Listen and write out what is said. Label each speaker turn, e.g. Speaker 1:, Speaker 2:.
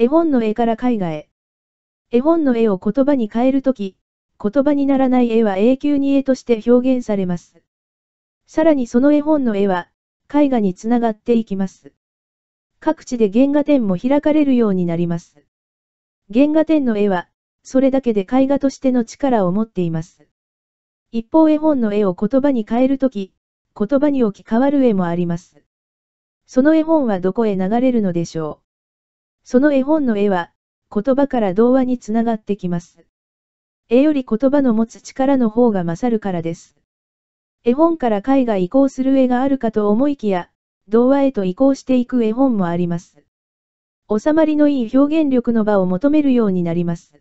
Speaker 1: 絵本の絵から絵画へ。絵本の絵を言葉に変えるとき、言葉にならない絵は永久に絵として表現されます。さらにその絵本の絵は、絵画につながっていきます。各地で原画展も開かれるようになります。原画展の絵は、それだけで絵画としての力を持っています。一方絵本の絵を言葉に変えるとき、言葉に置き換わる絵もあります。その絵本はどこへ流れるのでしょう。その絵本の絵は、言葉から童話につながってきます。絵より言葉の持つ力の方が勝るからです。絵本から絵画移行する絵があるかと思いきや、童話へと移行していく絵本もあります。収まりのいい表現力の場を求めるようになります。